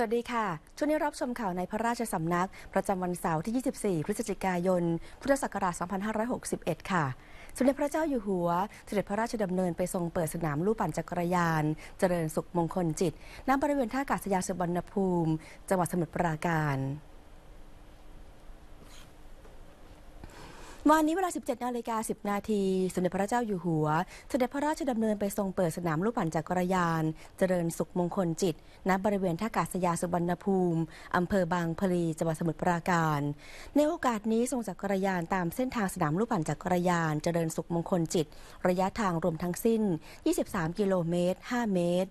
สวัสดีค่ะ ช่วงนี้รับชมข่าวในพระราชสำนัก ประจำวันเสาร์ที่ 24 พฤศจิกายน พุทธศักราช 2561 ค่ะ สมเด็จพระเจ้าอยู่หัวเสด็จพระราชดำเนินไปทรงเปิดสนามลู่ปั่นจักรยาน เจริญสุขมงคลจิต ณ บริเวณท่าอากาศยานสุวรรณภูมิ จังหวัดสมุทรปราการวันนี้เวลา 17นาฬิกา10นาทีสมเด็จพระเจ้าอยู่หัวสเสด็จพระราชดำเนินไปทรงเปิดสนามลูกปั่นจักรยาน เจริญสุขมงคลจิตณบริเวณท่ากาศยานสุวรรณภูมิอำเภอบางพลีจังหวัดสมุทรปราการ ในโอกาสนี้ทรงจักรยานตามเส้นทางสนามลูกปั่นจักรยาน เจริญสุขมงคลจิต ระยะทางรวมทั้งสิ้น 23 กิโลเมตร 5 เมตร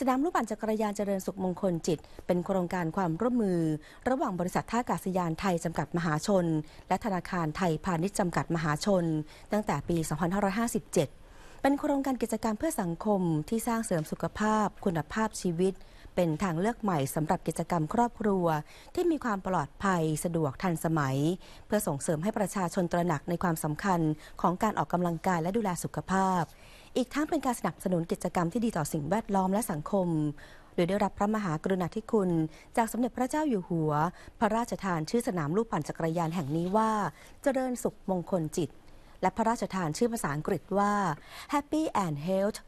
สนามลูกปั่นจักรยานเจริญสุขมงคลจิต เป็นโครงการความร่วมมือระหว่างบริษัทท่าอากาศยานไทยจำกัดมหาชน และธนาคารไทยพาณิชย์จำกัดมหาชน ตั้งแต่ปี 2557 เป็นโครงการกิจกรรมเพื่อสังคมที่สร้างเสริมสุขภาพ คุณภาพชีวิต เป็นทางเลือกใหม่สำหรับกิจกรรมครอบครัวที่มีความปลอดภัยสะดวกทันสมัย เพื่อส่งเสริมให้ประชาชนตระหนักในความสำคัญของการออกกำลังกายและดูแลสุขภาพอีกทั้งเป็นการสนับสนุนกิจกรรมที่ดีต่อสิ่งแวดล้อมและสังคม โดยได้รับพระมหากรุณาธิคุณ จากสมเด็จพระเจ้าอยู่หัว พระราชทานชื่อสนามลูกปั่นจักรยานแห่งนี้ว่า เจริญสุขมงคลจิต และพระราชทานชื่อภาษาอังกฤษว่า Happy and Health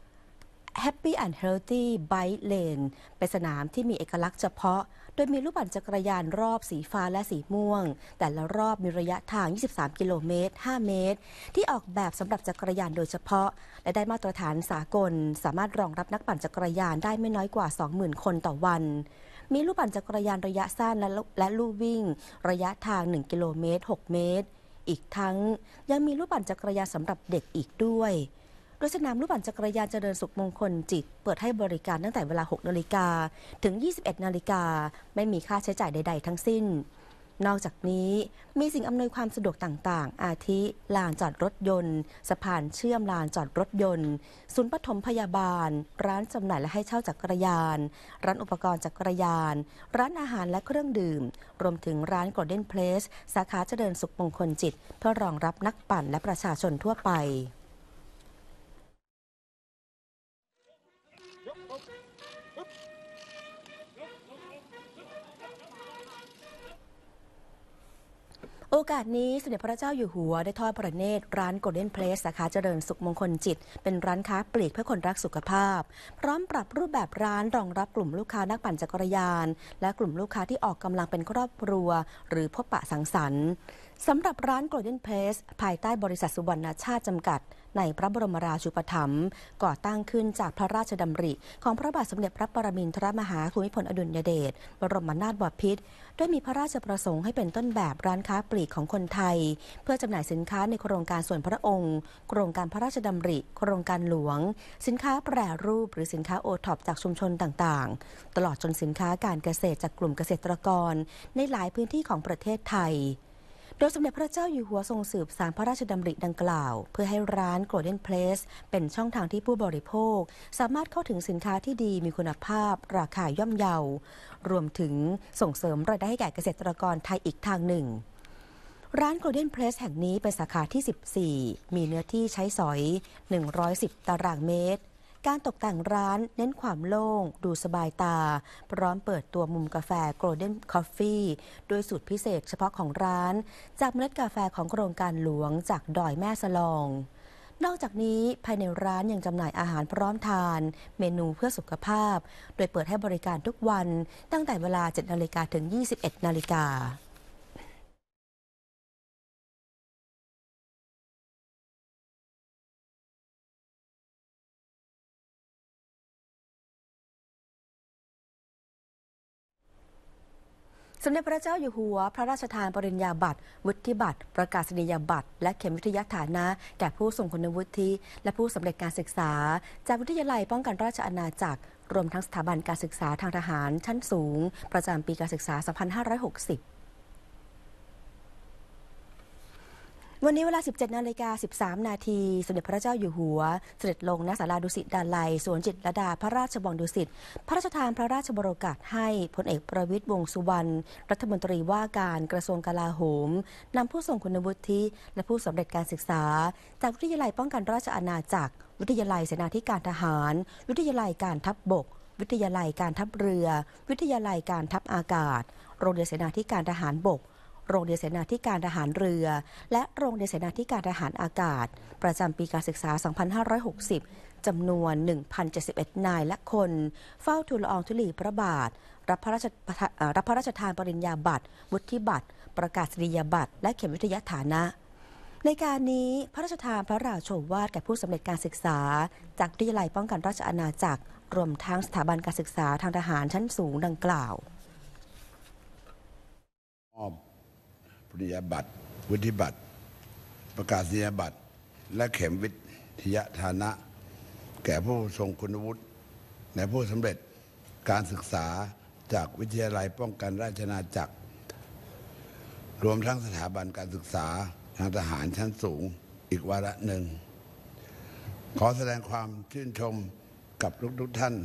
Happy and Healthy Bike Lane เป็นสนามที่มีเอกลักษณ์เฉพาะดยมีลูกปั่นจักรยานรอบสีฟ้าและสีม่วง แต่ละรอบมีระยะทาง 23กิโลเมตร5เมตรที่ออกแบบสำหรับจักรยานโดยเฉพาะ และได้มาตรฐานสากล สามารถรองรับนักปั่นจักรยานได้ไม่น้อยกว่า 20,000 คนต่อวัน มีลูกปั่นจักรยานระยะสั้นและและลู่วิ่ง ระยะทาง1กิโลเมตร6เมตรอีกทั้งยังมีลูกปั่นจักรยานสำหรับเด็กอีกด้วยโดยสนามลูกปั่นจักรยานเจริญสุขมงคลจิตเปิดให้บริการตั้งแต่เวลา 6นาฬิกาถึง 21นาฬิกาไม่มีค่าใช้จ่ายใดๆทั้งสิ้น นอกจากนี้มีสิ่งอำนวยความสะดวกต่างๆ อาทิ ลานจอดรถยนต์สะพานเชื่อมลานจอดรถยนต์ ศูนย์ปฐมพยาบาล ร้านจำหน่ายและให้เช่าจักรยาน ร้านอุปกรณ์จักรยาน ร้านอาหารและเครื่องดื่ม รวมถึงร้าน Golden Place สาขาเจริญสุขมงคลจิต เพื่อรองรับนักปั่นและประชาชนทั่วไปโอกาสนี้สมเด็จพระเจ้าอยู่หัวได้ทอดพระเนตร ร้านโกลเด้นเพลสสาขาเจริญสุขมงคลจิต เป็นร้านค้าปลีกเพื่อคนรักสุขภาพ พร้อมปรับรูปแบบร้านรองรับกลุ่มลูกค้านักปั่นจักรยาน และกลุ่มลูกค้าที่ออกกำลังเป็นครอบครัว หรือพบปะสังสรรค์สำหรับร้านโกลเด้นเพลสภายใต้บริษัทสุวรรณชาติจำกัดในพระบรมราชูปถัมภ์ก่อตั้งขึ้นจากพระราชดำริ ของพระบาทสมเด็จพระปรมินทรมหาภูมิพลอดุลยเดชบรมนาถบพิตรด้วยมีพระราชประสงค์ให้เป็นต้นแบบร้านค้าปลีกของคนไทย เพื่อจำหน่ายสินค้าในโครงการส่วนพระองค์ โครงการพระราชดำริ โครงการหลวง สินค้าแปรรูปหรือสินค้าโอท็อปจากชุมชนต่างๆ ตลอดจนสินค้าการเกษตรจากกลุ่มเกษตรกร ในหลายพื้นที่ของประเทศไทยโดยสมเด็จพระเจ้าอยู่หัวทรงสืบสารพระราชดำริดังกล่าว เพื่อให้ร้านโกลเด้นเพลสเป็นช่องทางที่ผู้บริโภค สามารถเข้าถึงสินค้าที่ดีมีคุณภาพ ราคาย่อมเยา รวมถึงส่งเสริมรายได้ให้แก่เกษตรกรไทยอีกทางหนึ่ง ร้านโกลเด้นเพลสแห่งนี้เป็นสาขาที่ 14 มีเนื้อที่ใช้สอย 110 ตารางเมตรการตกแต่งร้านเน้นความโล่ง ดูสบายตา พร้อมเปิดตัวมุมกาแฟ Golden Coffee ด้วยสูตรพิเศษเฉพาะของร้าน จากเมล็ดกาแฟของโครงการหลวงจากดอยแม่สลอง นอกจากนี้ภายในร้านยังจำหน่ายอาหารพร้อมทาน เมนูเพื่อสุขภาพ โดยเปิดให้บริการทุกวันตั้งแต่เวลา 7 นาฬิกาถึง 21 นาฬิกาสมเด็จพระเจ้าอยู่หัว พระราชทานปริญญาบัตรวุฒิบัตร ประกาศนียบัตรและเข็มวิทยาฐานะแก่ผู้ส่งคุณวุฒิ และผู้สำเร็จการศึกษา จากวิทยาลัยป้องกันราชอาณาจักรรวมทั้งสถาบันการศึกษาทางทหารชั้นสูง ประจำปีการศึกษา 2560วันนี้เวลา 17 นาฬิกา 13 นาทีสมเด็จพระเจ้าอยู่หัว เสด็จลงณศาลาดุสิตดาลัยสวนจิตรดาพระราชบังดุสิตพระราชทานพระราชบรกาศให้พลเอกประวิตยวงสุวรรณรัฐมนตรีว่าการกระทรวงกลาโหม นำผู้ทรงคุณวุฒิและผู้สำเร็จการศึกษา จากวิทยาลัยป้องกันราชอาณาจักรวิทยาลัยเสนาธิการทหาร วิทยาลัยการทัพบบกวิทยาลัยการทัพเรือ วิทยาลัยการทัพอากาศโรงเรียนเสนาธิการทหารบกโรงเรียนเสนาธิการทหารเรือ และโรงเรียนเสนาธิการทหารอากาศ ประจำปีการศึกษา 2560 จำนวน 1,071 นายและคน เฝ้าทูลอองธุลีพระบาทรับพระราชรับพระราชทานปริญญาบัตรวุฒิบัตร ประกาศนียบัตรและเข็มวิทยาฐานะ ในการนี้พระราชทานพระราชโอวาทแก่ผู้สำเร็จการศึกษา จากวิทยาลัยป้องกันราชอาณาจักรรวมทั้งสถาบันการศึกษาทางทหารชั้นสูงดังกล่าวปริยาบัตรวุฒิบัตรประกาศนียบัตรและเข็มวิทยฐานะ แก่ผู้ทรงคุณวุฒิในผู้สำเร็จการศึกษาจากวิทยาลัยป้องกันราชนาจักรรวมทั้งสถาบันการศึกษาทางทหารชั้นสูงอีกวาระหนึ่งขอแสดงความชื่นชมกับทุกทุกท่าน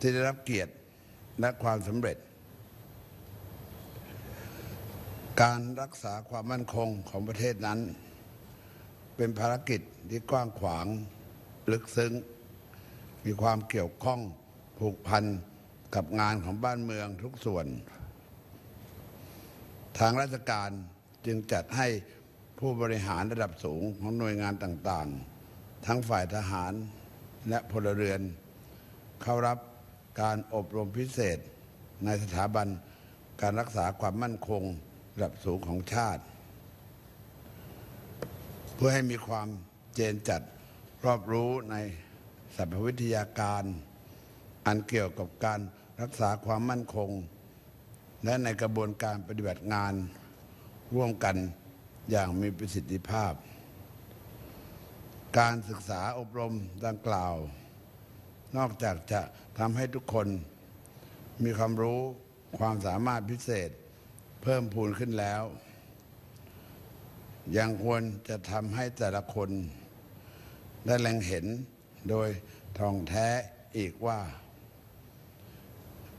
ที่ได้รับเกียรติและความสำเร็จการรักษาความมั่นคงของประเทศนั้น เป็นภารกิจที่กว้างขวางลึกซึ้งมีความเกี่ยวข้องผูกพันกับงานของบ้านเมืองทุกส่วน ทางราชการจึงจัดให้ผู้บริหารระดับสูงของหน่วยงานต่างๆ ทั้งฝ่ายทหารและพลเรือน เข้ารับการอบรมพิเศษในสถาบันการรักษาความมั่นคงระดับสูงของชาติ เพื่อให้มีความเจนจัดรอบรู้ในสัพพวิทยาการ อันเกี่ยวกับการรักษาความมั่นคงและในกระบวนการปฏิบัติงาน ร่วมกันอย่างมีประสิทธิภาพ การศึกษาอบรมดังกล่าว นอกจากจะทำให้ทุกคนมีความรู้ความสามารถพิเศษเพิ่มพูนขึ้นแล้ว ยังควรจะทำให้แต่ละคนได้แรงเห็นโดยท่องแท้อีกว่า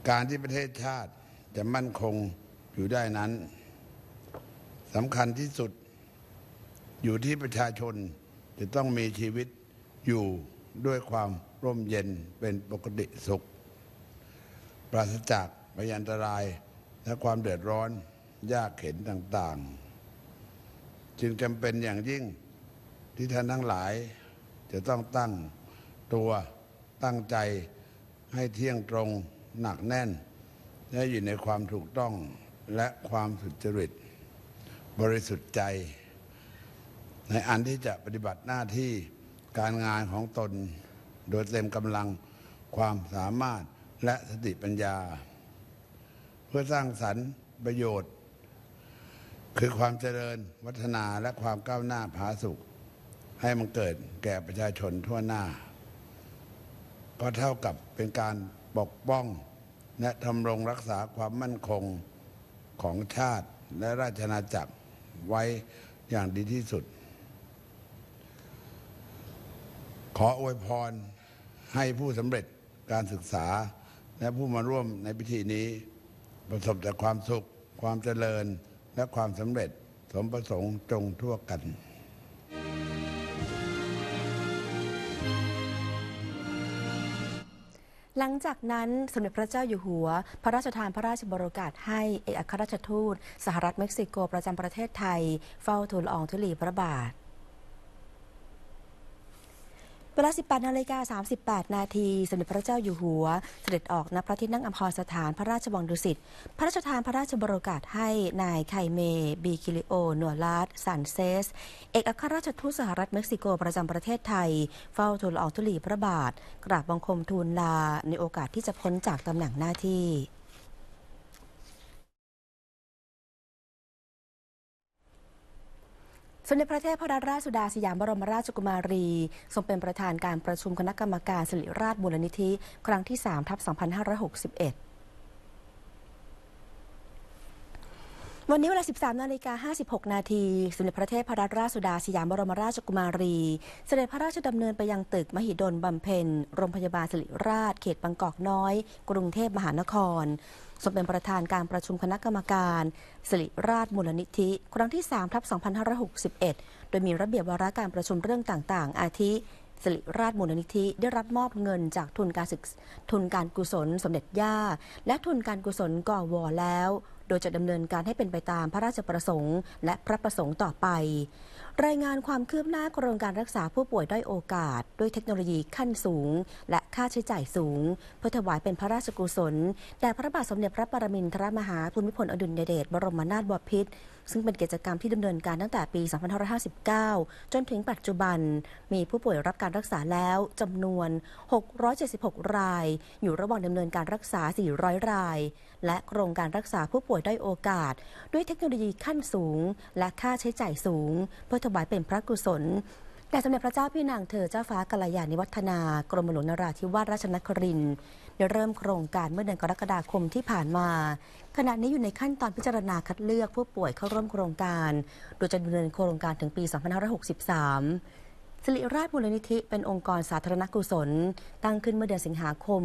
การที่ประเทศชาติจะมั่นคงอยู่ได้นั้นสำคัญที่สุดอยู่ที่ประชาชนจะต้องมีชีวิตอยู่ด้วยความร่มเย็นเป็นปกติสุข ปราศจากพยันตรายและความเดือดร้อนยากเข็นต่างๆ จึงจำเป็นอย่างยิ่งที่ท่านทั้งหลาย จะต้องตั้งตัวตั้งใจให้เที่ยงตรงหนักแน่นและอยู่ในความถูกต้องและความสุจริตบริสุทธิ์ใจ ในอันที่จะปฏิบัติหน้าที่การงานของตน โดยเต็มกำลังความสามารถและสติปัญญา เพื่อสร้างสรรค์ประโยชน์คือความเจริญวัฒนาและความก้าวหน้าผาสุขให้มันเกิดแก่ประชาชนทั่วหน้าก็เท่ากับเป็นการปกป้องและทำรงรักษาความมั่นคงของชาติและราชนาจักรไว้อย่างดีที่สุด ขออวยพรให้ผู้สำเร็จการศึกษาและผู้มาร่วมในพิธีนี้ ประสบแต่ความสุข ความเจริญและความสำเร็จ สมประสงค์จงทั่วกัน หลังจากนั้นสมเด็จพระเจ้าอยู่หัว พระราชทานพระราชบรกาศให้เอกอัครราชทูต สหรัฐเม็กซิโกประจำประเทศไทย เฝ้าทูลอองธุลีพระบาทวลา 18นาฬิกา 38 นาทีสมเด็จพระเจ้าอยู่หัว เสด็จออกณพระที่นั่งอัมพรสถานพระราชวังดุสิตพระราชทานพระราชบรกาศให้นายไคเม บีคิลิโอนัวลาดซันเซส เอกอัครราชทูตสหรัฐเม็กซิโกประจำประเทศไทย เฝ้าทูลออกทุลีพระบาท กราบบังคมทูลลา ในโอกาสที่จะพ้นจากตำแหน่งหน้าที่สมเด็จพระเทพรัตนราชสุดาสยามบรมราชกุมารีทรงเป็นประธานการประชุมคณะกรรมการสิริราชบูรณิธิครั้งที่3ทับ2561 วันนี้เวลา 13 นาฬิกา56 นาทีสมเด็จพระเทพรัตนราชสุดาสยามบรมราชกุมารี เสด็จพระราชดำเนินไปยังตึกมหิดลบำเพ็ญโรงพยาบาลสิริราชเขตบางกอกน้อย กรุงเทพมหานครทรงเป็นประธานการประชุมคณะกรรมการสิริราชมูลนิธิ ครั้งที่3ทับ2561 โดยมีระเบียบวาระการประชุมเรื่องต่างๆ อาทิสิริราชมูลนิธิได้รับมอบเงินจากทุนการศึกทุนการกุศลสมเด็จย่า และทุนการกุศลก่อวอแล้วโดยจะดำเนินการให้เป็นไปตามพระราชประสงค์ และพระประสงค์ต่อไป รายงานความคืบหน้าโครงการรักษาผู้ป่วยด้อยโอกาส ด้วยเทคโนโลยีขั้นสูงและค่าใช้จ่ายสูงเพื่อถวายเป็นพระราชกุศลแด่พระบาทสมเด็จพระปรมินทรมหาภูมิพลอดุลยเดชบรมนาถบพิตร ซึ่งเป็นกิจกรรมที่ดำเนินการตั้งแต่ปี 2559 จนถึงปัจจุบัน มีผู้ป่วยรับการรักษาแล้วจำนวน 676 ราย อยู่ระหว่างดำเนินการรักษา 400 รายและโครงการรักษาผู้ป่วยด้อยโอกาส ด้วยเทคโนโลยีขั้นสูง และค่าใช้จ่ายสูง เพื่อถวายเป็นพระกุศลแต่สมเด็จพระเจ้าพี่นางเธอเจ้าฟ้ากัลยาณิวัฒนากรมหลวงนราธิวาสราชนครินทด์เริ่มโครงการเมื่อเดือนกรกฎาคมที่ผ่านมา ขณะนี้อยู่ในขั้นตอนพิจารณาคัดเลือก ผู้ป่วยเข้าร่วมโครงการ โดยจะดำเนินโครงการถึงปี 2563สิริราชบูรณิธิ เป็นองค์กรสาธารณกุศล ตั้งขึ้นเมื่อเดือนสิงหาคม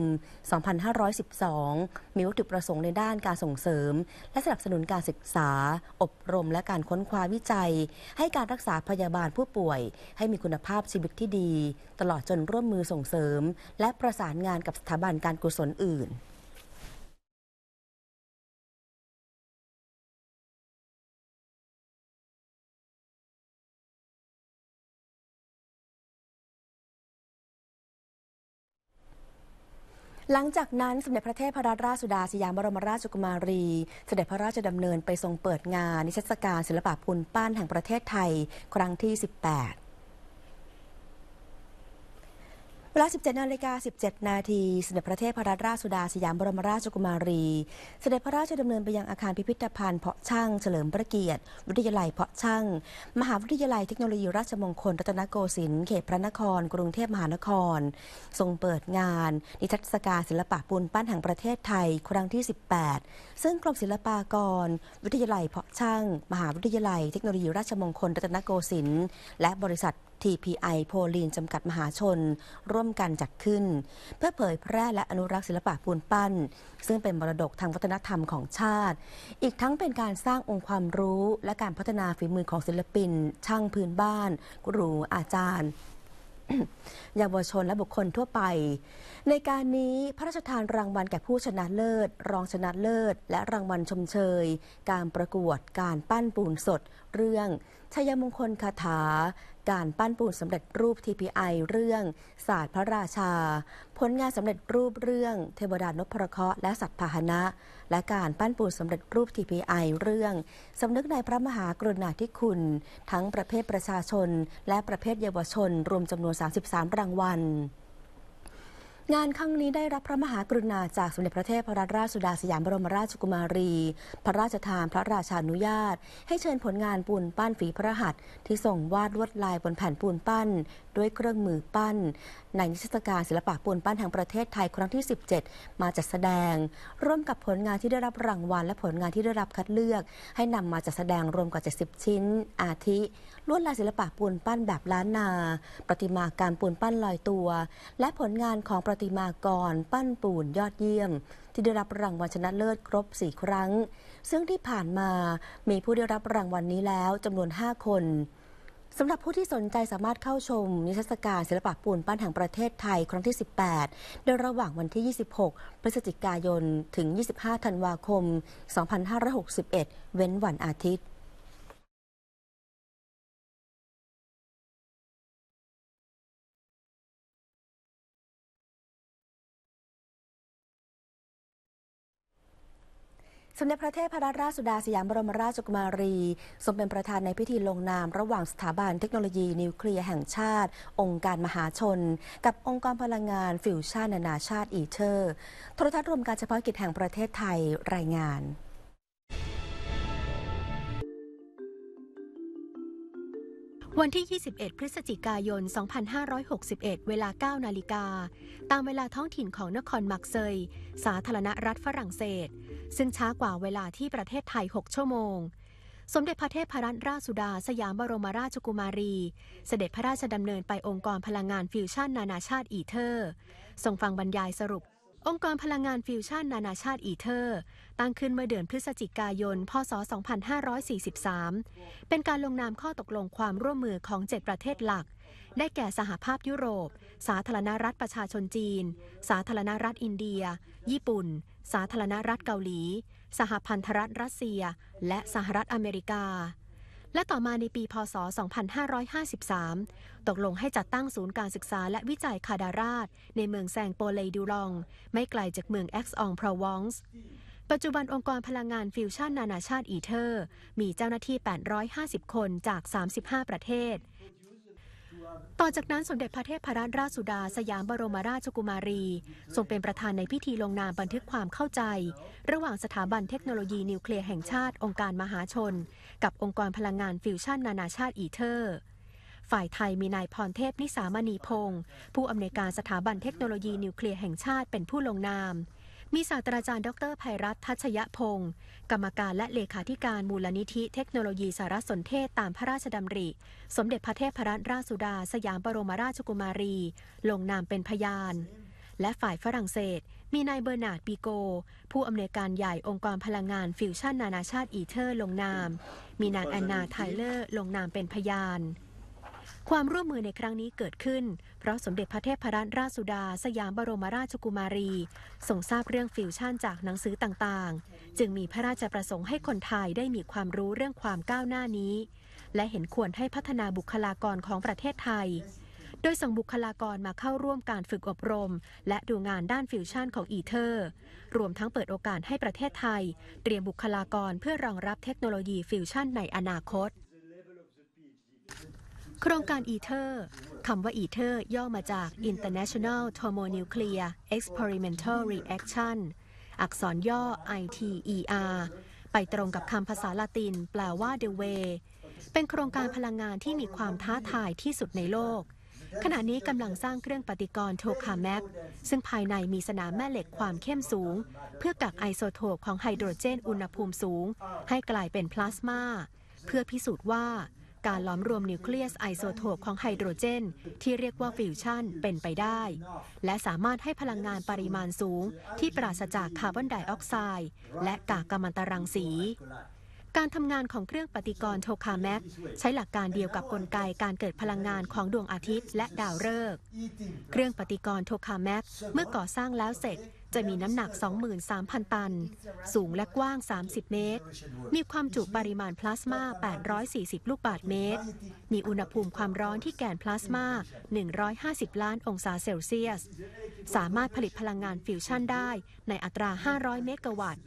2512 มีวัตถุประสงค์ในด้านการส่งเสริม และสนับสนุนการศึกษา อบรมและการค้นคว้าวิจัย ให้การรักษาพยาบาลผู้ป่วย ให้มีคุณภาพชีวิตที่ดี ตลอดจนร่วมมือส่งเสริม และประสานงานกับสถาบันการกุศลอื่นหลังจากนั้น สมเด็จพระเทพรัตนราชสุดาสยามบรมราชกุมารีสเสด็จพระราชดำเนินไปทรงเปิดงาน นิทรรศการศิลปะพูนปั้นแห่งประเทศไทยครั้งที่ 18เวลา 17นาฬิกา 17 นาที เสด็จพระเทพระราชสุดาสยามบรมราชกุมารี เสด็จพระราชดำเนินไปยัง อาคาร พิพิธภัณฑ์เพาะช่างเฉลิมพระเกียรติ วิทยาลัย เพาะช่าง มหาวิทยาลัยเทคโนโลยีราชมงคลรัตนโกสินทร์เขตพระนคร กรุงเทพมหานคร ทรงเปิดงาน นิทรรศการศิลปะปูนปั้นแห่งประเทศไทยครั้งที่ 18 ซึ่งกรมศิลปากร วิทยาลัย เพาะช่าง มหาวิทยาลัยเทคโนโลยีราชมงคลรัตนโกสินทร์ และบริษัท TPI โพลีน จำกัดมหาชน ร่วมกันจัดขึ้น เพื่อเผยแพร่ และอนุรักษ์ศิลปะปูนปั้น ซึ่งเป็นมรดกทางวัฒนธรรมของชาติ อีกทั้งเป็นการสร้างองค์ความรู้และการพัฒนาฝีมือของศิลปินช่างพื้นบ้านครูอาจารย์เยาวชนและบุคคลทั่วไป ในการนี้พระราชทานรางวัลแก่ผู้ชนะเลิศ รองชนะเลิศ และรางวัลชมเชย การประกวดการปั้นปูนสด เรื่องชัยมงคลคาถาการปั้นปูนสำเร็จรูป TPI เรื่อง ศาสตร์พระราชาผลงานสำเร็จรูปเรื่อง เทวดานพพระเคราะห์และสัตว์พาหนะและการปั้นปูนสำเร็จรูป TPI เรื่องสำนึกในพระมหากรุณาธิคุณ ทั้งประเภทประชาชน และประเภทเยาวชน รวมจำนวน33รางวัลงานครั้งนี้ได้รับพระมหากรุณาจากสมเด็จพระเทพรัตนราชสุดาสยามบรมราชกุมารี พระราชทานพระราชานุญาต ให้เชิญผลงานปูนปั้นฝีพระหัตถ์ที่ส่งวาดลวดลายบนแผ่นปูนปั้น ด้วยเครื่องมือปั้น ในนิทรรศการศิลปะปูนปั้นแห่งประเทศไทยครั้งที่ 17 มาจัดแสดง ร่วมกับผลงานที่ได้รับรางวัลและผลงานที่ได้รับคัดเลือก ให้นำมาจัดแสดงรวมกว่า70ชิ้น อาทิลวดลายศิลปะปูนปั้นแบบล้านนาประติมาการปูนปั้นลอยตัว และผลงานของประประติมากรปั้นปูนยอดเยี่ยม ที่ได้รับรางวัลชนะเลิศครบ4ครั้ง ซึ่งที่ผ่านมามีผู้ได้รับรางวัลนนี้แล้วจำนวน 5 คนสำหรับผู้ที่สนใจสามารถเข้าชมนิทรรศการศิลปะปูนปั้นแห่งประเทศไทยครั้งที่ 18ใดระหว่างวันที่ 26พฤศจิกายนถึง 25ธันวาคม 2561 เว้นวันอาทิตย์สมเด็จพระเทพรัตนราชสุดาสยามบรมราชกุมารีทรงเป็นประธานในพิธีลงนามระหว่างสถาบันเทคโนโลยี นิวเคลียร์แห่งชาติ องค์การมหาชน กับองค์กรพลังงานฟิวชั่นนานาชาติอีเทอร์ โทรทัศน์รวมการเฉพาะกิจแห่งประเทศไทยรายงาน วันที่ 21 พฤศจิกายน 2561 เวลา9นาฬิกาตามเวลาท้องถิ่นของนครมักเซย สาธารณรัฐฝรั่งเศสซึ่ง ช้ากว่าเวลาที่ประเทศไทย 6 ชั่วโมง สมเด็จพระเทพรัตนราชสุดา สยามบรมราชกุมารี เสด็จพระราชดำเนินไปองค์กรพลังงานฟิวชั่นนานาชาติอีเทอร์ ส่งฟังบรรยายสรุป องค์กรพลังงานฟิวชั่น นานาชาติอีเทอร์ ตั้งขึ้นเมื่อเดือนพฤศจิกายน พศ 2543 เป็นการลงนามข้อตกลงความร่วมมือของ 7 ประเทศหลักได้แก่สหภาพยุโรป สาธารณรัฐประชาชนจีน สาธารณรัฐอินเดีย ญี่ปุ่น สาธารณรัฐเกาหลี สหพันธรัฐรัสเซีย และสหรัฐอเมริกา และต่อมาในปีพศ 2553 ตกลงให้จัดตั้งศูนย์การศึกษาและวิจัยคาดาราชในเมืองแซงโปเลดูรอง ไม่ไกลจากเมืองแอ็กซ์องพราวองส์ปัจจุบันองค์กรพลังงานฟิวชั่นนานาชาติอีเทอร์ มีเจ้าหน้าที่ 850 คนจาก 35 ประเทศต่อจากนั้นสมเด็จพระเทพพระตราชสุดาสยามบรมราชกุมารีทรงเป็นประธานในพิธีลงนามบันทึกความเข้าใจ ระหว่างสถาบันเทคโนโลยีนิวเคลียร์แห่งชาติ องค์การมหาชน กับองค์กรพลังงานฟิวชั่นนานาชาติอีเทอร์ ฝ่ายไทยมีนายพรเทพนิสามณีพงศ์ผู้อำนวยการสถาบันเทคโนโลยีนิวเคลียร์แห่งชาติเป็นผู้ลงนามมีศาสตราจารย์ดรภัยรัตนทัชยพงศ์กรรมการและเลขาธิการมูลนิธิเทคโนโลยีสารสนเทศตามพระราชดำริ สมเด็จพระเทพรัตนราชสุดาสยามบรมราชกุมารี ลงนามเป็นพยาน และฝ่ายฝรั่งเศส มีนายเบอร์นาร์ดปีโก ผู้อำนวยการใหญ่องค์กรพลังงานฟิวชั่นนานาชาติอีเทอร์ ลงนาม มีนางแอนนาไทเลอร์ ลงนามเป็นพยานความร่วมมือในครั้งนี้เกิดขึ้น เพราะสมเด็จพระเทพรัตนราชสุดา สยามบรมราชกุมารีทรงทราบเรื่องฟิวชั่นจากหนังสือต่างๆ จึงมีพระราชประสงค์ให้คนไทยได้มีความรู้เรื่องความก้าวหน้านี้ และเห็นควรให้พัฒนาบุคลากรของประเทศไทย โดยส่งบุคลากรมาเข้าร่วมการฝึกอบรม และดูงานด้านฟิวชั่นของอีเทอร์ รวมทั้งเปิดโอกาสให้ประเทศไทย เตรียมบุคลากรเพื่อรองรับเทคโนโลยีฟิวชั่นในอนาคตโครงการอีเทอร์คำว่าอีเทอร์ย่อมาจาก International Thermonuclear Experimental Reaction อักษรย่อ ITER ไปตรงกับคำภาษาละติน แปลว่า the way เป็นโครงการพลังงานที่มีความท้าทายที่สุดในโลก ขณะนี้กำลังสร้างเครื่องปฏิกรณ์โทคาแมกซึ่งภายในมีสนามแม่เหล็กความเข้มสูง เพื่อกักไอโซโทปของไฮโดรเจนอุณหภูมิสูงให้กลายเป็นพลาสมาเพื่อพิสูจน์ว่าการล้อมรวมนิวเคลียสไอโซโทปของไฮโดรเจน ที่เรียกว่าฟิวชันเป็นไปได้ และสามารถให้พลังงานปริมาณสูง ที่ปราศจากคาร์บอนไดออกไซด์และกากกัมมันตรังสีการทำงานของเครื่องปฏิกรณ์โทคาแมกใช้หลักการเดียวกับกลไกการเกิดพลังงานของดวงอาทิตย์และดาวฤกษ์ เครื่องปฏิกรณ์โทคาแมกเมื่อก่อสร้างแล้วเสร็จ จะมีน้ำหนัก 23,000 ตัน สูงและกว้าง 30 เมตร มีความจุปริมาณพลาสมา 840 ลูกบาศก์เมตร มีอุณหภูมิความร้อนที่แกนพลาสมา 150 ล้านองศาเซลเซียส สามารถผลิตพลังงานฟิวชั่นได้ในอัตรา 500 เมกะวัตต์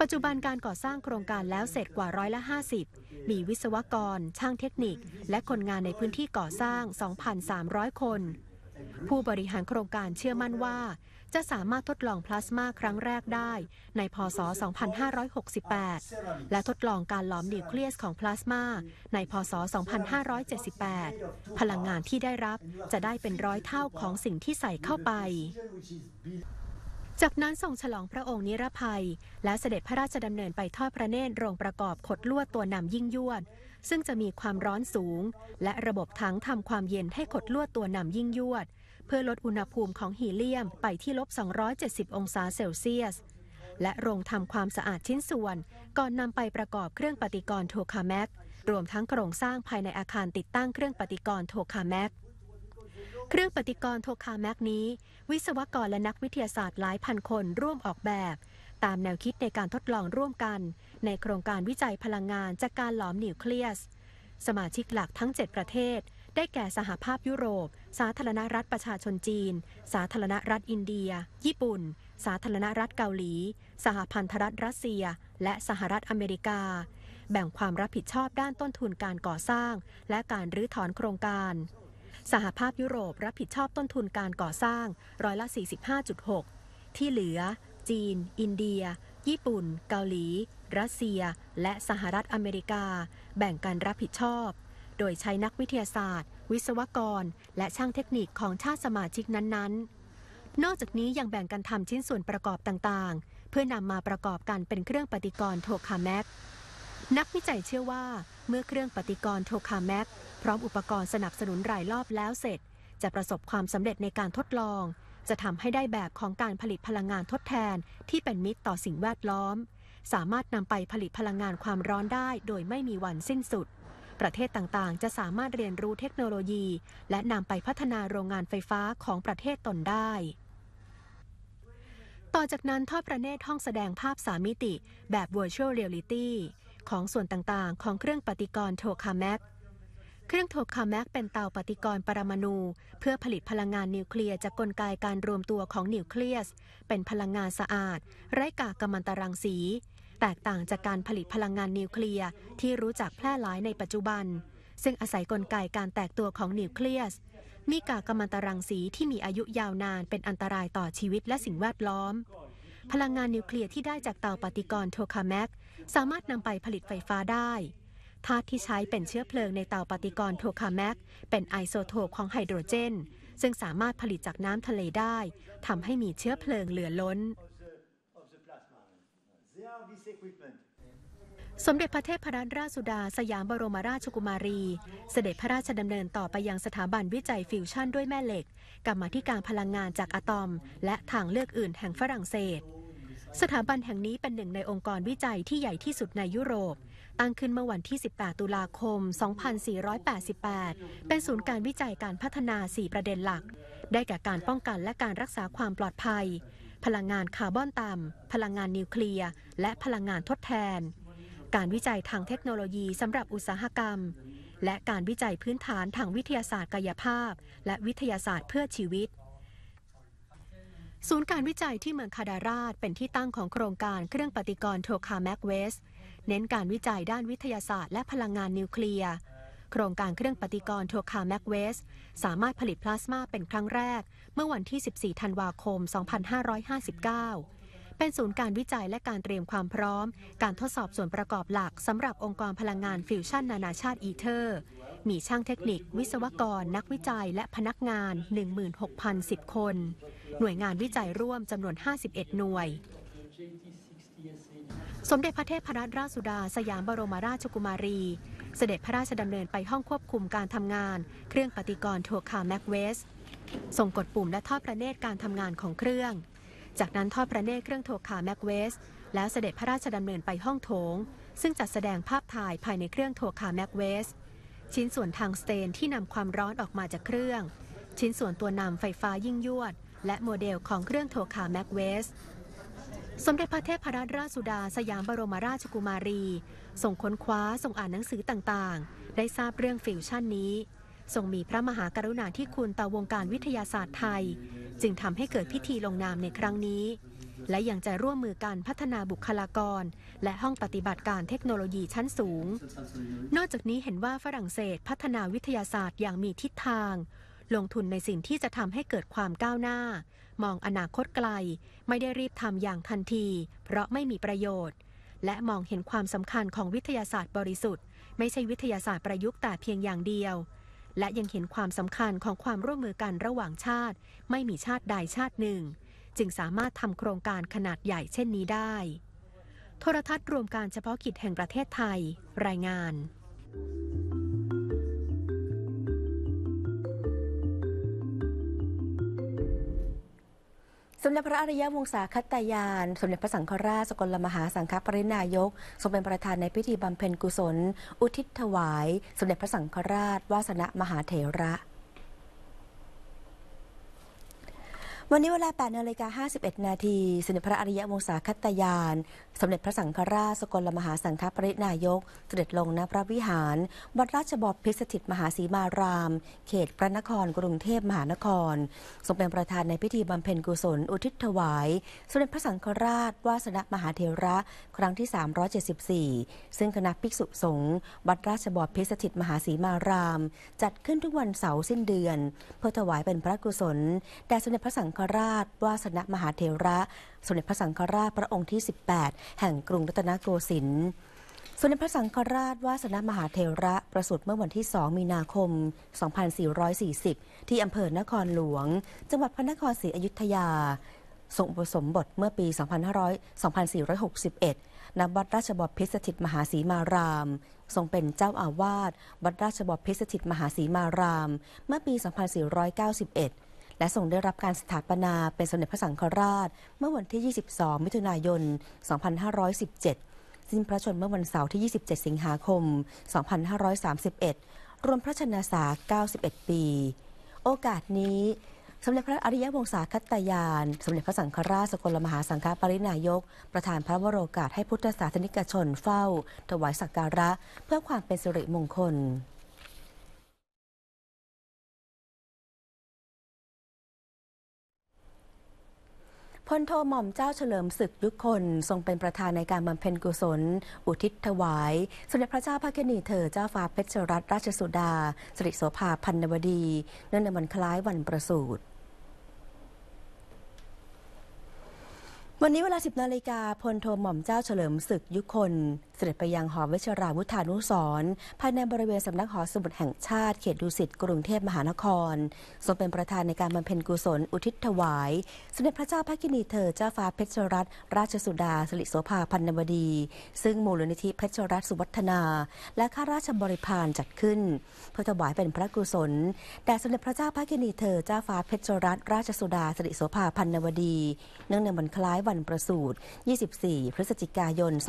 ปัจจุบันการก่อสร้างโครงการแล้วเสร็จกว่าร้อยละ50มีวิศวกร ช่างเทคนิคและคนงานในพื้นที่ก่อสร้าง 2,300 คน ผู้บริหารโครงการเชื่อมั่นว่าจะสามารถทดลองพลาสมาครั้งแรกได้ในพศ2568 และทดลองการหลอมนิวเคลียสของพลาสมา ในพศ 2578 พลังงานที่ได้รับจะได้เป็นร้อยเท่าของสิ่งที่ใส่เข้าไปจากนั้นส่งฉลองพระองค์นิรภัย และเสด็จพระราชดำเนินไปทอดพระเนตรโรงประกอบขดลวดตัวนำยิ่งยวด ซึ่งจะมีความร้อนสูง และระบบถังทำความเย็นให้ขดลวดตัวนำยิ่งยวด เพื่อลดอุณหภูมิของฮีเลียมไปที่ลบ 270 องศาเซลเซียส และโรงทำความสะอาดชิ้นส่วนก่อนนำไปประกอบเครื่องปฏิกรณ์โทคาแมกรวมทั้งโครงสร้างภายในอาคารติดตั้งเครื่องปฏิกรณ์โทคาแมกเครื่องปฏิกรณ์โทคาแมกนี้วิศวกรและนักวิทยาศาสตร์หลายพันคนร่วมออกแบบ ตามแนวคิดในการทดลองร่วมกัน ในโครงการวิจัยพลังงานจากการหลอมนิวเคลียส สมาชิกหลักทั้ง 7 ประเทศ ได้แก่สหภาพยุโรป สาธารณรัฐประชาชนจีน สาธารณรัฐอินเดีย ญี่ปุ่น สาธารณรัฐเกาหลี สหพันธรัฐรัสเซีย และสหรัฐอเมริกา แบ่งความรับผิดชอบด้านต้นทุนการก่อสร้าง และการรื้อถอนโครงการสหภาพยุโรปรับผิดชอบต้นทุนการก่อสร้างร้อยละ 45.6 ที่เหลือ จีน อินเดีย ญี่ปุ่น เกาหลี รัสเซีย และสหรัฐอเมริกา แบ่งการรับผิดชอบ โดยใช้นักวิทยาศาสตร์ วิศวกร และช่างเทคนิคของชาติสมาชิกนั้นๆ นอกจากนี้ยังแบ่งกันทำชิ้นส่วนประกอบต่างๆ เพื่อนำมาประกอบกันเป็นเครื่องปฏิกรณ์โทคาแมกนักวิจัยเชื่อว่าเมื่อเครื่องปฏิกรณ์โทคาแมกพร้อมอุปกรณ์สนับสนุนรายรอบแล้วเสร็จ จะประสบความสำเร็จในการทดลอง จะทำให้ได้แบบของการผลิตพลังงานทดแทนที่เป็นมิตรต่อสิ่งแวดล้อม สามารถนำไปผลิตพลังงานความร้อนได้ โดยไม่มีวันสิ้นสุด ประเทศต่างๆจะสามารถเรียนรู้เทคโนโลยี และนำไปพัฒนาโรงงานไฟฟ้าของประเทศตนได้ ต่อจากนั้นทอดประเนตรห้องแสดงภาพสามิติแบบ Virtual Reality ของส่วนต่างๆ ของเครื่องปฏิกรณ์โทคาแมกเครื่องโทคาแมกเป็นเตาปฏิกรณ์ปรมาณูเพื่อผลิตพลังงานนิวเคลียร์จากกลไกการรวมตัวของนิวเคลียส เป็นพลังงานสะอาดไร้กากกัมมันตรังสีแตกต่างจากการผลิตพลังงานนิวเคลียร์ที่รู้จักแพร่หลายในปัจจุบัน ซึ่งอาศัยกลไกการแตกตัวของนิวเคลียส มีกากกัมมันตรังสีที่มีอายุยาวนานเป็นอันตรายต่อชีวิตและสิ่งแวดล้อมพลังงานนิวเคลียร์ที่ได้จากเตาปฏิกรณ์โทคาแมกสามารถนำไปผลิตไฟฟ้าได้ธาตุที่ใช้เป็นเชื้อเพลิงในเตาปฏิกรณ์โทคาแมกเป็นไอโซโทปของไฮโดรเจน ซึ่งสามารถผลิตจากน้ำทะเลได้ทำให้มีเชื้อเพลิงเหลือล้น สมเด็จพระเทพรัตนราชสุดา สยามบรมราชกุมารี เสด็จพระราชดำเนินต่อไปยังสถาบันวิจัยฟิวชั่นด้วยแม่เหล็กกรรมาธิการพลังงานจากอะตอม และทางเลือกอื่นแห่งฝรั่งเศสสถาบันแห่งนี้เป็นหนึ่งในองค์กรวิจัยที่ใหญ่ที่สุดในยุโรป ตั้งขึ้นเมื่อวันที่ 18 ตุลาคม 2488 เป็นศูนย์การวิจัยการพัฒนา 4 ประเด็นหลัก ได้แก่การป้องกันและการรักษาความปลอดภัย พลังงานคาร์บอนต่ำ พลังงานนิวเคลียร์และพลังงานทดแทน การวิจัยทางเทคโนโลยีสำหรับอุตสาหกรรม และการวิจัยพื้นฐานทางวิทยาศาสตร์กายภาพ และวิทยาศาสตร์เพื่อชีวิตศูนย์การวิจัยที่เมืองคาดาราชเป็นที่ตั้งของโครงการเครื่องปฏิกรณ์โทคาแมกเวสเน้นการวิจัยด้านวิทยาศาสตร์และพลังงานนิวเคลียร์โครงการเครื่องปฏิกรณ์โทคาแมกเวสสามารถผลิตพลาสมาเป็นครั้งแรกเมื่อวันที่ 14ธันวาคม 2559เป็นศูนย์การวิจัยและการเตรียมความพร้อม การทดสอบส่วนประกอบหลักสำหรับองค์กรพลังงานฟิวชั่น นานาชาติอีเทอร์ มีช่างเทคนิค วิศวกรนักวิจัยและพนักงาน 16,010 คน หน่วยงานวิจัยร่วมจำนวน 51 หน่วย สมเด็จพระเทพรัตนราชสุดาสยามบรมราชกุมารี เสด็จพระราชดำเนินไปห้องควบคุมการทำงาน เครื่องปฏิกรณ์ทัวคาแม็กเวสส่งกดปุ่มและทอดประเนตรการทำงานของเครื่องจากนั้นทอดพระเนตรเครื่องโทคาแมกเวสแล้วเสด็จพระราชดำเนินไปห้องโถง ซึ่งจัดแสดงภาพถ่ายภายในเครื่องโทคาแมกเวสชิ้นส่วนทางสเตนที่นำความร้อนออกมาจากเครื่อง ชิ้นส่วนตัวนำไฟฟ้ายิ่งยวดและโมเดลของเครื่องโทคาแมกเวสสมเด็จพระเทพรัตนราชสุดา สยามบรมราชกุมารีส่งค้นคว้าส่งอ่านหนังสือต่างๆ ได้ทราบเรื่องฟิวชั่นนี้ทรงมีพระมหากรุณาธิคุณต่อวงการวิทยาศาสตร์ไทยจึงทำให้เกิดพิธีลงนามในครั้งนี้ และยังจะร่วมมือการพัฒนาบุคลากร และห้องปฏิบัติการเทคโนโลยีชั้นสูง นอกจากนี้เห็นว่าฝรั่งเศสพัฒนาวิทยาศาสตร์อย่างมีทิศทาง ลงทุนในสิ่งที่จะทำให้เกิดความก้าวหน้า มองอนาคตไกล ไม่ได้รีบทำอย่างทันที เพราะไม่มีประโยชน์ และมองเห็นความสำคัญของวิทยาศาสตร์บริสุทธิ์ ไม่ใช่วิทยาศาสตร์ประยุกต์แต่เพียงอย่างเดียวและยังเห็นความสำคัญของความร่วมมือกันระหว่างชาติ ไม่มีชาติใดชาติหนึ่ง จึงสามารถทำโครงการขนาดใหญ่เช่นนี้ได้ โทรทัศน์รวมการเฉพาะกิจแห่งประเทศไทย รายงานสมเด็จพระอริยวงศาคตยาน สมเด็จพระสังฆราชสกลมหาสังฆปรินายก ทรงเป็นประธานในพิธีบำเพ็ญกุศล อุทิศถวาย สมเด็จพระสังฆราช วาสนะมหาเถระวันนี้เวลา8นาฬิกา51 นาทีสมเด็จพระอริยวงศาคตยาน สมเด็จพระสังฆราช สกลมหาสังฆปรินายก เสด็จลงณพระวิหาร วัดราชบพิษสถิตมหาศีมาราม เขต พระนคร กรุงเทพมหานคร ทรงเป็นประธานในพิธีบำเพ็ญกุศล อุทิศถวาย สมเด็จพระสังฆราชวาสนมหาเทระ ครั้งที่ 374 ซึ่งคณะภิกษุสงฆ์ วัดราชบพิษสถิตมหาศีมาราม จัดขึ้นทุกวันเสาร์สิ้นเดือน เพื่อถวายเป็นพระกุศลแด่สมเด็จพระสังฆคราชวาสนมหาเทระ สมเด็จพระสังฆราชพระองค์ที่ 18 แห่งกรุงรัตนโกสินทร์สมเด็จพระสังฆราชวาสนมหาเทระประสูติเมื่อวันที่ 2 มีนาคม 2440 ที่อำเภอนครหลวง จังหวัดพระนครศรีอยุธยาทรงอุปสมบทเมื่อปี2500 2461ณวัดราชบพิษสถิตมหาศีมาราม ทรงเป็นเจ้าอาวาสวัดราชบพิษสถิตมหาศีมาราม เมื่อปี 2491และส่งได้รับการสถาปนาเป็นสมเด็จพระสังฆราช เมื่อวันที่ 22 มิถุนายน 2517 สิ้นพระชนเมื่อวันเสาร์ที่ 27 สิงหาคม 2531 รวมพระชนสา91 ปี โอกาสนี้ สมเด็จพระอริยวงศาคตยาน สมเด็จพระสังฆราชสกลมหาสังฆปรินายก ประธานพระวโรกาสให้พุทธศาสนิกชนเฝ้า ถวายสักการะ เพื่อความเป็นสิริมงคลพลโทหม่อมเจ้าเฉลิมศึกยุคคน ทรงเป็นประธานในการบำเพ็ญกุศล อุทิศถวาย สมเด็จพระเจ้าพระกนิเธอเจ้าฟ้าเพชรรัตนราชสุดาสิริโสภาพันนวดี เนื่องในวันคล้ายวันประสูติวันนี้เวลา 10นาฬิกาพลโทหม่อมเจ้าเฉลิมศึกยุคนเสด็จไปยังหอวิชราวุฒานุสรภายในบริเวณสำนักหอสมุดแห่งชาติเขตดุสิตกรุงเทพมหานครทรงเป็นประธานในการบำเพ็ญกุศลอุทิศถวายสมเด็จพระเจ้าพระกินีเธอเจ้าฟ้าเพชรรัตนราชสุดาสิริโสภาพันนวดีซึ่งมูลนิธิเพชรรัตนสุวัฒนาและข้าราชบริพารจัดขึ้นเพื่อถวายเป็นพระกุศลแต่สมเด็จพระเจ้าพระกินีเธอเจ้าฟ้าเพชรรัตนราชสุดาสิริโสภาพันนวดีเนื่องในวันคล้ายวันันประสูติ24 พฤศจิกายน 2561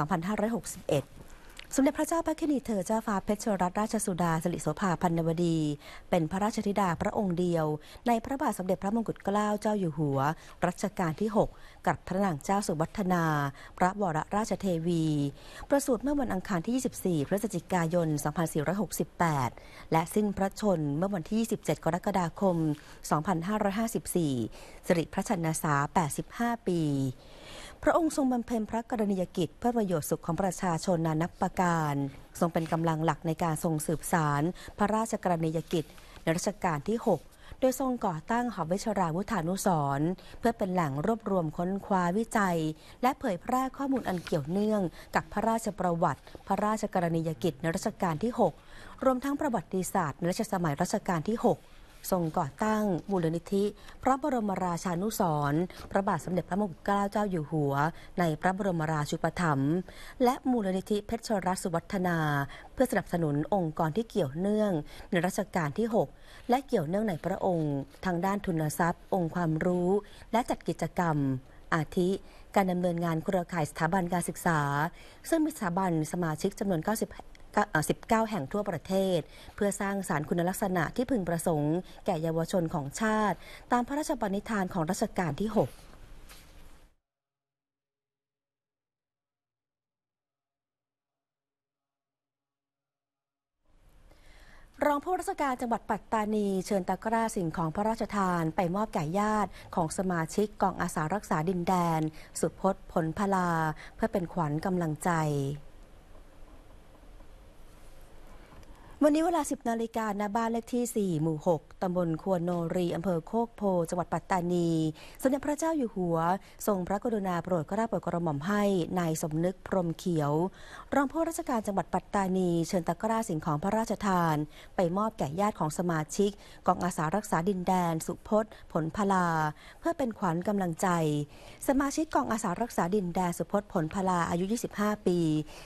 สมเด็จพระเจ้าพระคินีเธอเจ้าฟ้าเพชรรัตนราชสุดาสิริโสภาพันนวดี เป็นพระราชธิดาพระองค์เดียว ในพระบาทสมเด็จพระมงกุฎเกล้าเจ้าอยู่หัว รัชกาลที่ 6 กับพระนางเจ้าสุวัฒนา พระวรราชเทวี ประสูติเมื่อวันอังคารที่ 24พฤศจิกายน 2468 และสิ้นพระชนเมื่อวันที่ 27 กรกฎาคม 2554สิริพระชนสา85 ปีพระองค์ทรงบำเพ็ญพระกรณียกิจ เพื่อประโยชน์สุขของประชาชนนานับประการ ทรงเป็นกำลังหลักในการทรงสืบสารพระราชกรณียกิจในรัชกาลที่6ดยทรงก่อตั้งหอวิชราวุฒานุสรเพื่อเป็นแหล่งรวบรวมค้นคว้าวิจัย และเผยแพร่ข้อมูลอันเกี่ยวเนื่องกับพระราชประวัติ พระราชกรณียกิจในรัชกาลที่ 6 รวมทั้งประวัติศาสตร์ในรัชสมัยรัชกาลที่ 6ทรงก่อตั้งมูลนิธิพระบรมราชานุสร์พระบาทสมเด็จพระมงกุฎเกล้าเจ้าอยู่หัว ในพระบรมราชูปถัมภ์และมูลนิธิเพชรรัตสุวัฒนา เพื่อสนับสนุนองค์กรที่เกี่ยวเนื่องในรัชกาลที่ 6 และเกี่ยวเนื่องในพระองค์ ทางด้านทุนทรัพย์ องค์ความรู้และจัดกิจกรรม อาทิการดำเนินงานเครือข่ายสถาบันการศึกษาซึ่งมีสถาบันสมาชิกจำนวน90 19 แห่งทั่วประเทศ เพื่อสร้างสารคุณลักษณะที่พึงประสงค์แก่เยาวชนของชาติ ตามพระราชบัญญัติของรัชกาลที่ 6 รองผู้ราชการจังหวัดปัตตานีเชิญตะกร้าสิ่งของพระราชทานไปมอบแก่ญาติของสมาชิกกองอาสารักษาดินแดน สุพจน์ผลพลา เพื่อเป็นขวัญกำลังใจวันนี้เวลา 10นาฬิกาณบ้านเลขที่ 4 หมู่ 6ตำบลควนโนรีอำเภอโคกโพจังหวัดปัตตานีสมเด็จพระเจ้าอยู่หัว ทรงพระกรุณาโปรดกระาโปรดกระหม่อมให้นายสมนึกพรมเขียว รองผู้ราชการจังหวัดปัตตานีเชิญตะกร้าสิ่งของพระราชทานไปมอบแก่ญาติของสมาชิกกองอาสารักษาดินแดนสุพจน์ผลพลา เพื่อเป็นขวัญกำลังใจ สมาชิกกองอาสารักษาดินแดนสุพจน์ผลพลาอายุ 25 ปี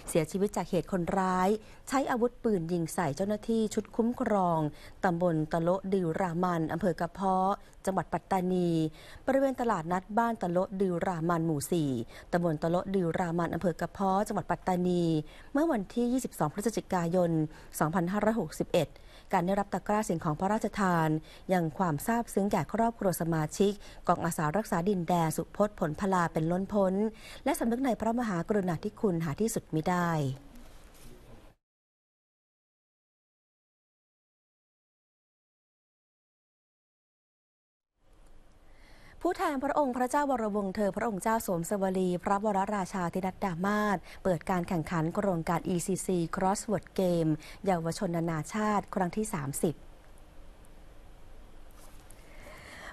เสียชีวิตจากเหตุคนร้าย ใช้อาวุธปืนยิงใส่เจ้าาหน้าที่ชุดคุ้มครองตำบลตะโลดิวรามันอำเภอกระเพาะจังหวัดปัตตานีบริเวณตลาดนัดบ้านตะโลดิวรามันหมู่4ตำบลตะโลดิวรามันอำเภอกระเพาะจังหวัดปัตตานี เมื่อวันที่ 22 พฤศจิกายน 2561 การได้รับตะกร้าสิ่งของพระราชทานยังความซาบซึ้งแก่ครอบครัวสมาชิกกองอาสารักษาดินแดนสุพจน์ผลพลาเป็นล้นพ้น และสำนึกในพระมหากรุณาธิคุณหาที่สุดมิได้ผู้แทนพระองค์พระเจ้าวรวงเธอพระองค์เจ้าสวมสวลี พระวรราชาธินัดดามาศเปิดการแข่งขันโครงการ ECC Crossword Game เยาวชนนานาชาติครั้งที่ 30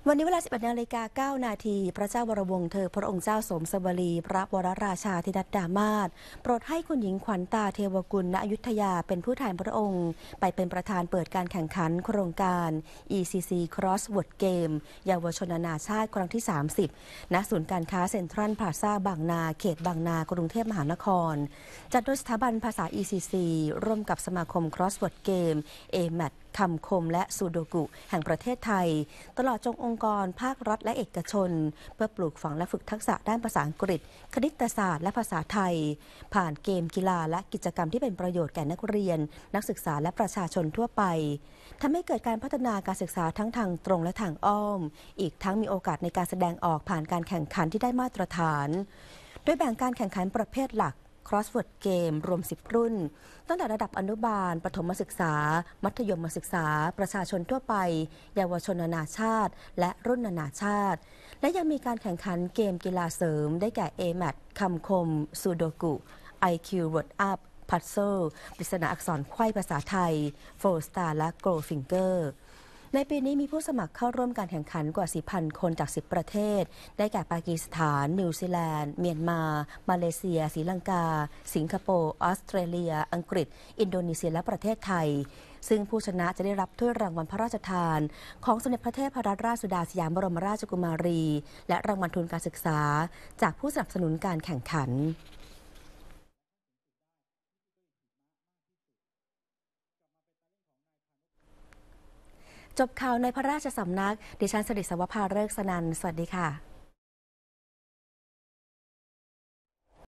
วันนี้เวลา11นาฬิกา 9 นาที พระเจ้าวรวงเธอพระองค์เจ้าสมสวรี พระวรราชาธิดัดดามาศโปรดให้คุณหญิงขวัญตาเทวกุลณอยุธยาเป็นผู้แทนพระองค์ ไปเป็นประธานเปิดการแข่งขันโครงการ ECC Crossword Game เยาวชนนานาชาติ ครั้งที่ 30 ณ ศูนย์การค้าเซ็นทรัลพลาซาบางนา เขตบางนา กรุงเทพมหานคร จัดโดยสถาบันภาษา ECC ร่วมกับสมาคม Crossword Game AMAT คำคมและสูโดกุ แห่งประเทศไทย ตลอดจงองค์กร ภาครัฐ และเอกชน เพื่อปลูกฝังและฝึกทักษะด้านภาษาอังกฤษ คณิตศาสตร์และภาษาไทย ผ่านเกมกีฬา และกิจกรรมที่เป็นประโยชน์แก่นักเรียน นักศึกษาและประชาชนทั่วไปทำให้เกิดการพัฒนาการศึกษาทั้งทางตรงและทางอ้อม อีกทั้งมีโอกาสในการแสดงออกผ่านการแข่งขันที่ได้มาตรฐานโดยแบ่งการแข่งขันประเภทหลัก Crossword Game รวม10รุ่น ตั้งแต่ระดับอนุบาล ประถมศึกษา มัธยมศึกษาประชาชนทั่วไปเยาวชนนานาชาติ และรุ่นนานาชาติ และยังมีการแข่งขันเกมกีฬาเสริมได้แก่ AMAT คำคมซูโดกุ IQ Word Up พัซเซิปริศนาอักษรไขว้ภาษาไทยโฟลสตาร์และโกลฟิงเกอร์ในปีนี้มีผู้สมัครเข้าร่วมการแข่งขันกว่า 4,000คนจาก 10 ประเทศ ได้แก่ปากีสถาน นิวซีแลนด์ เมียนมา มาเลเซียศรีลังกา สิงคโปร์ออสเตรเลีย อังกฤษ อินโดนีเซียและประเทศไทย ซึ่งผู้ชนะจะได้รับถ้วยรางวัลพระราชทานของสมเด็จพระเทพรัตนราชสุดาสยามบรมราชกุมารี และรางวัลทุนการศึกษาจากผู้สนับสนุนการแข่งขันจบข่าวในพระราชสำนักดิฉันสิริสวัภาเลิกสนันสวัสดีค่ะ